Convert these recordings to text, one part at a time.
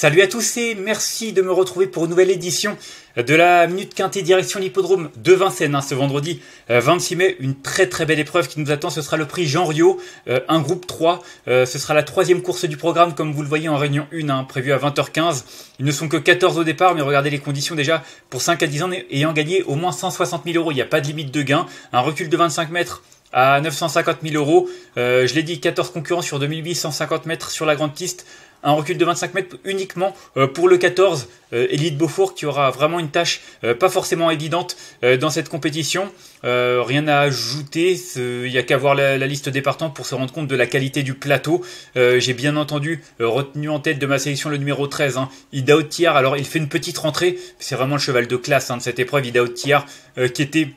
Salut à tous et merci de me retrouver pour une nouvelle édition de la Minute Quintée direction l'hippodrome de Vincennes hein, ce vendredi 26 euh, mai. Une très très belle épreuve qui nous attend. Ce sera le prix Jean Rio, euh, un groupe 3. Euh, ce sera la troisième course du programme comme vous le voyez en réunion 1, hein, prévue à 20h15. Ils ne sont que 14 au départ mais regardez les conditions déjà pour 5 à 10 ans ayant gagné au moins 160 000 euros. Il n'y a pas de limite de gain. Un recul de 25 mètres à 950 000 euros. je l'ai dit, 14 concurrents sur 2850 mètres sur la grande piste un recul de 25 mètres uniquement euh, pour le 14, Élite Beaufort qui aura vraiment une tâche euh, pas forcément évidente euh, dans cette compétition. rien à ajouter, il n'y a qu'à voir la, liste des partants pour se rendre compte de la qualité du plateau. J'ai bien entendu retenu en tête de ma sélection le numéro 13, hein, Ida Otiar. alors il fait une petite rentrée, c'est vraiment le cheval de classe hein, de cette épreuve, Otiar qui était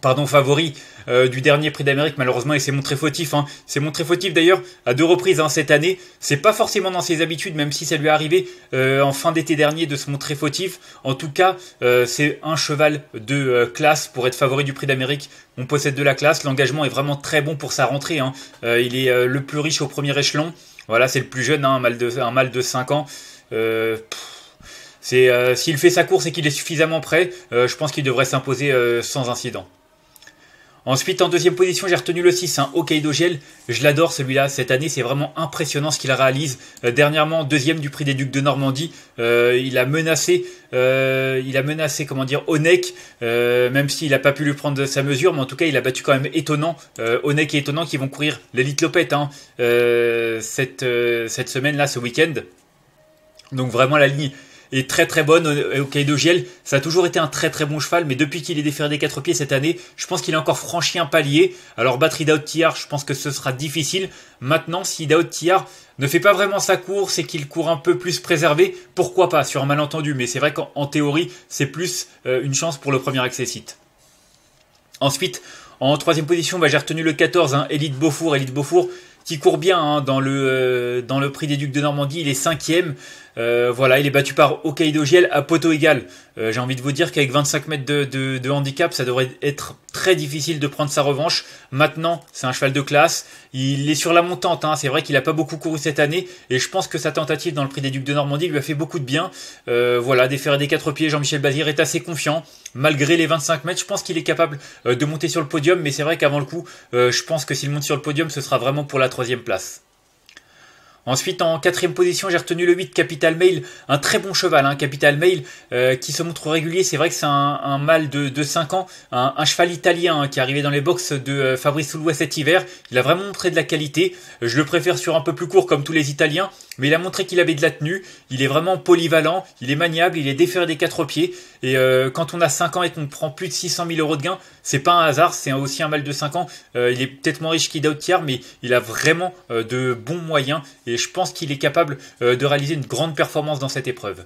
pardon, favori euh, du dernier Prix d'Amérique, malheureusement, il s'est montré fautif. Hein. C'est montré fautif d'ailleurs à deux reprises hein, cette année. C'est pas forcément dans ses habitudes, même si ça lui est arrivé euh, en fin d'été dernier de se montrer fautif. En tout cas, euh, c'est un cheval de classe pour être favori du Prix d'Amérique. On possède de la classe, l'engagement est vraiment très bon pour sa rentrée. Hein. il est le plus riche au premier échelon. Voilà, c'est le plus jeune, un, mâle de, un 5 ans. c'est s'il fait sa course et qu'il est suffisamment prêt, je pense qu'il devrait s'imposer sans incident. Ensuite, en deuxième position, j'ai retenu le 6, hein, Dogel, Je l'adore celui-là. Cette année, c'est vraiment impressionnant ce qu'il réalise. Euh, dernièrement, deuxième du prix des Ducs de Normandie. Euh, il a menacé, euh, il a menacé, comment dire, Onek, même s'il n'a pas pu lui prendre sa mesure, mais en tout cas, il a battu quand même étonnant. Onek et étonnant qui vont courir l'élite Lopette hein, cette, cette semaine-là, ce week-end. Donc vraiment, la ligne est très très bonne au de Giel. Ça a toujours été un très très bon cheval, mais depuis qu'il est déféré des quatre pieds cette année, je pense qu'il a encore franchi un palier. Alors batterie tillard je pense que ce sera difficile. Maintenant, si Tillard ne fait pas vraiment sa course et qu'il court un peu plus préservé, pourquoi pas sur un malentendu. Mais c'est vrai qu'en théorie, c'est plus euh, une chance pour le premier accessite. Ensuite, en troisième position, bah, j'ai retenu le 14, Elite hein, Beaufour. Elite Beaufour qui court bien hein, dans, le, euh, dans le prix des Ducs de Normandie, il est cinquième. Euh, voilà, il est battu par Okaido Giel à poteau égal. Euh, j'ai envie de vous dire qu'avec 25 mètres de, handicap, ça devrait être très difficile de prendre sa revanche. Maintenant, c'est un cheval de classe. Il est sur la montante. Hein. C'est vrai qu'il n'a pas beaucoup couru cette année. Et je pense que sa tentative dans le prix des Ducs de Normandie lui a fait beaucoup de bien. Euh, voilà, déféré des quatre pieds, Jean-Michel Bazir est assez confiant. Malgré les 25 mètres, je pense qu'il est capable de monter sur le podium. Mais c'est vrai qu'avant le coup, je pense que s'il monte sur le podium, ce sera vraiment pour la troisième place. Ensuite, en quatrième position, j'ai retenu le 8 Capital Mail, un très bon cheval, hein, Capital Mail, euh, qui se montre régulier. C'est vrai que c'est un, mâle de, 5 ans, un, cheval italien hein, qui est arrivé dans les box de euh, Fabrice Soulois cet hiver. Il a vraiment montré de la qualité. Je le préfère sur un peu plus court, comme tous les Italiens, mais il a montré qu'il avait de la tenue. Il est vraiment polyvalent, il est maniable, il est déféré des quatre pieds. Et euh, quand on a 5 ans et qu'on prend plus de 600 000 euros de gains, c'est pas un hasard, c'est aussi un mal de 5 ans. Euh, il est peut-être moins riche tiers, mais il a vraiment euh, de bons moyens et je pense qu'il est capable euh, de réaliser une grande performance dans cette épreuve.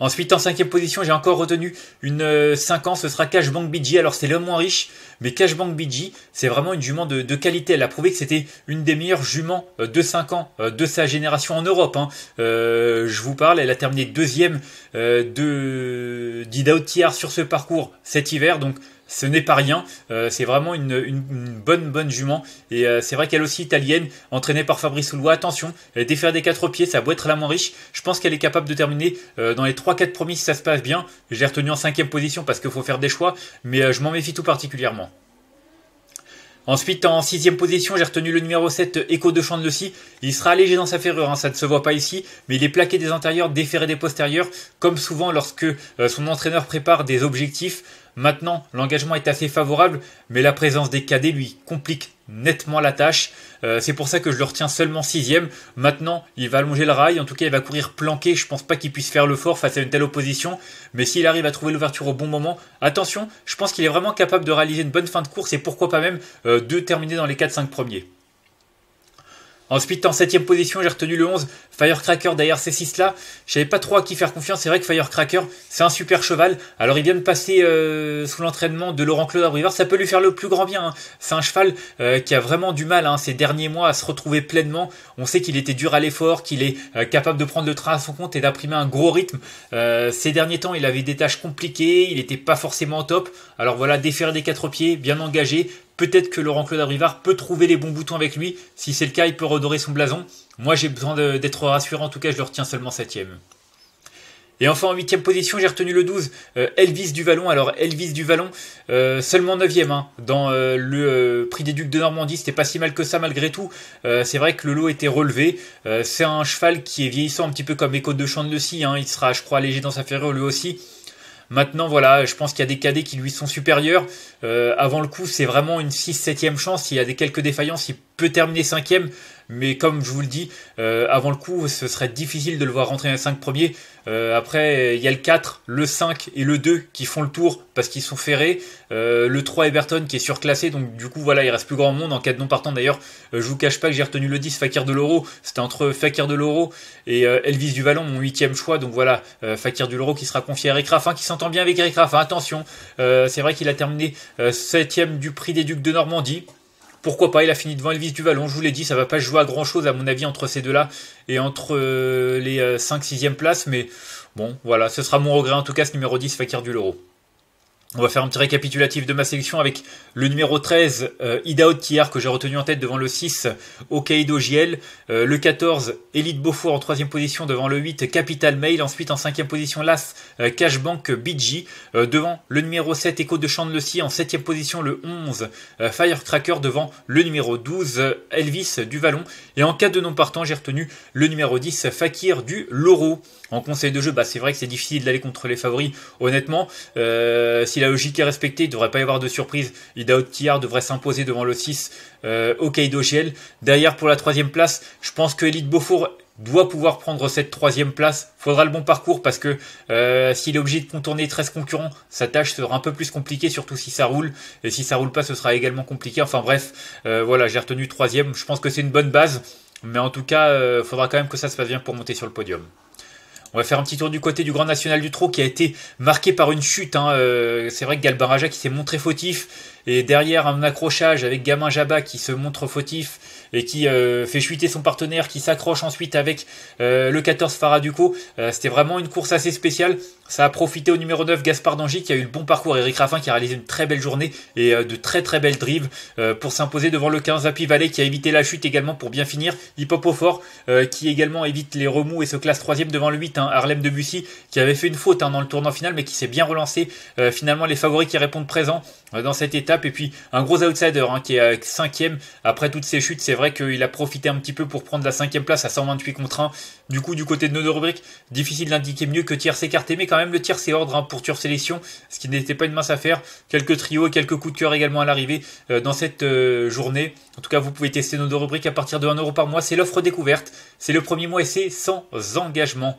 Ensuite, en cinquième position, j'ai encore retenu une 5 euh, ans, ce sera Bank BG. Alors, c'est le moins riche, mais Cashbank BG, c'est vraiment une jument de, qualité. Elle a prouvé que c'était une des meilleures juments euh, de 5 ans euh, de sa génération en Europe. Hein. je vous parle, elle a terminé deuxième de d'Idaotiar sur ce parcours cet hiver. Donc, ce n'est pas rien. Euh, c'est vraiment une, bonne bonne jument. Et euh, c'est vrai qu'elle aussi italienne, entraînée par Fabrice Oulois. Attention, elle défaire des quatre pieds, ça doit être la moins riche. Je pense qu'elle est capable de terminer euh, dans les 3-4 premiers si ça se passe bien. J'ai retenu en cinquième position parce qu'il faut faire des choix, mais je m'en méfie tout particulièrement. Ensuite, en sixième position, j'ai retenu le numéro 7, Echo de Lucie. Il sera allégé dans sa ferrure, hein, ça ne se voit pas ici, mais il est plaqué des antérieurs, déféré des postérieurs, comme souvent lorsque son entraîneur prépare des objectifs. Maintenant, l'engagement est assez favorable, mais la présence des cadets lui complique nettement la tâche. Euh, c'est pour ça que je le retiens seulement sixième. Maintenant, il va allonger le rail, en tout cas il va courir planqué, je pense pas qu'il puisse faire le fort face à une telle opposition, mais s'il arrive à trouver l'ouverture au bon moment, attention, je pense qu'il est vraiment capable de réaliser une bonne fin de course et pourquoi pas même euh, de terminer dans les 4-5 premiers. Ensuite, en 7 position, j'ai retenu le 11, Firecracker derrière ces 6 là. Je pas trop à qui faire confiance. C'est vrai que Firecracker, c'est un super cheval. Alors, il vient de passer euh, sous l'entraînement de Laurent Claude Abrivard. Ça peut lui faire le plus grand bien. Hein. C'est un cheval euh, qui a vraiment du mal hein, ces derniers mois à se retrouver pleinement. On sait qu'il était dur à l'effort, qu'il est euh, capable de prendre le train à son compte et d'imprimer un gros rythme. ces derniers temps, il avait des tâches compliquées. Il n'était pas forcément top. Alors voilà, défaire des quatre pieds, bien engagé, Peut-être que Laurent Claude Abrivard peut trouver les bons boutons avec lui. Si c'est le cas, il peut redorer son blason. Moi, j'ai besoin d'être rassurant. En tout cas, je le retiens seulement septième. Et enfin, en huitième position, j'ai retenu le 12, euh, Elvis Elvis Duvalon. Alors, Elvis Duvalon, vallon euh, seulement neuvième hein, dans euh, le prix des Ducs de Normandie. C'était pas si mal que ça, malgré tout. c'est vrai que le lot était relevé. c'est un cheval qui est vieillissant, un petit peu comme Écho de Champ de hein. Il sera, je crois, léger dans sa ferrure, lui aussi. Maintenant, voilà, je pense qu'il y a des cadets qui lui sont supérieurs. Euh, avant le coup, c'est vraiment une 6-7e chance. S'il y a des quelques défaillances, il peut terminer 5e. Mais comme je vous le dis, euh, avant le coup, ce serait difficile de le voir rentrer dans 5 premiers. Euh, après, il y a le 4, le 5 et le 2 qui font le tour parce qu'ils sont ferrés. Euh, le 3 Everton qui est surclassé, donc du coup, voilà, il reste plus grand monde en cas de non partant. D'ailleurs, je vous cache pas que j'ai retenu le 10, Fakir de l'Euro. C'était entre Fakir de l'Euro et Elvis Duvalon, mon huitième choix. Donc voilà, Fakir de l'Euro qui sera confié à Eric Raffin, qui s'entend bien avec Eric Attention, c'est vrai qu'il a terminé septième du prix des Ducs de Normandie pourquoi pas, il a fini devant Elvis Duvalon, je vous l'ai dit, ça va pas jouer à grand chose à mon avis entre ces deux-là et entre euh, les 5-6e euh, places, mais bon, voilà, ce sera mon regret en tout cas ce numéro 10 Fakir du Loro. On va faire un petit récapitulatif de ma sélection avec le numéro 13, euh, Ida que j'ai retenu en tête devant le 6, Okaido Giel. Euh, le 14, Elite Beaufort en troisième position devant le 8, Capital Mail. Ensuite en cinquième position, Las euh, Cashbank BG. Euh, devant le numéro 7, Echo de Chant de Lecy. En septième position, le 11, Firecracker. Devant le numéro 12, Elvis du Vallon. Et en cas de non partant, j'ai retenu le numéro 10, Fakir du Loro. En conseil de jeu, bah, c'est vrai que c'est difficile d'aller contre les favoris, honnêtement la logique est respectée, il ne devrait pas y avoir de surprise. Ida Otillard devrait s'imposer devant le 6 au euh, Kaido GL. Derrière, pour la troisième place, je pense que Elite Beaufour doit pouvoir prendre cette troisième place. Faudra le bon parcours parce que euh, s'il est obligé de contourner 13 concurrents, sa tâche sera un peu plus compliquée, surtout si ça roule. Et si ça roule pas, ce sera également compliqué. Enfin bref, euh, voilà, j'ai retenu troisième. Je pense que c'est une bonne base. Mais en tout cas, il faudra quand même que ça se fasse bien pour monter sur le podium. On va faire un petit tour du côté du Grand National du Trot qui a été marqué par une chute. Hein. Euh, c'est vrai que Galbaraja qui s'est montré fautif et derrière un accrochage avec Gamin Jabba qui se montre fautif et qui euh, fait chuter son partenaire, qui s'accroche ensuite avec euh, le 14 Faraduco. C'était vraiment une course assez spéciale. Ça a profité au numéro 9, Gaspard Dangy, qui a eu le bon parcours. Eric Raffin, qui a réalisé une très belle journée et euh, de très très belles drives euh, pour s'imposer devant le 15, Happy Valley, qui a évité la chute également pour bien finir. Hip fort, euh, qui également évite les remous et se classe troisième devant le 8, hein. Harlem de Bussy, qui avait fait une faute hein, dans le tournant final, mais qui s'est bien relancé. finalement, les favoris qui répondent présents dans cette étape. Et puis un gros outsider hein, qui est cinquième après toutes ces chutes. C'est vrai qu'il a profité un petit peu pour prendre la cinquième place à 128 contre 1. Du coup, du côté de nos deux rubriques, difficile d'indiquer mieux que tiers s'écarté. mais même le tiers ordre hein, pour Tur Sélection, ce qui n'était pas une mince affaire. Quelques trios et quelques coups de cœur également à l'arrivée euh, dans cette euh, journée. En tout cas, vous pouvez tester nos deux rubriques à partir de 1€ par mois. C'est l'offre découverte. C'est le premier mois et c'est sans engagement.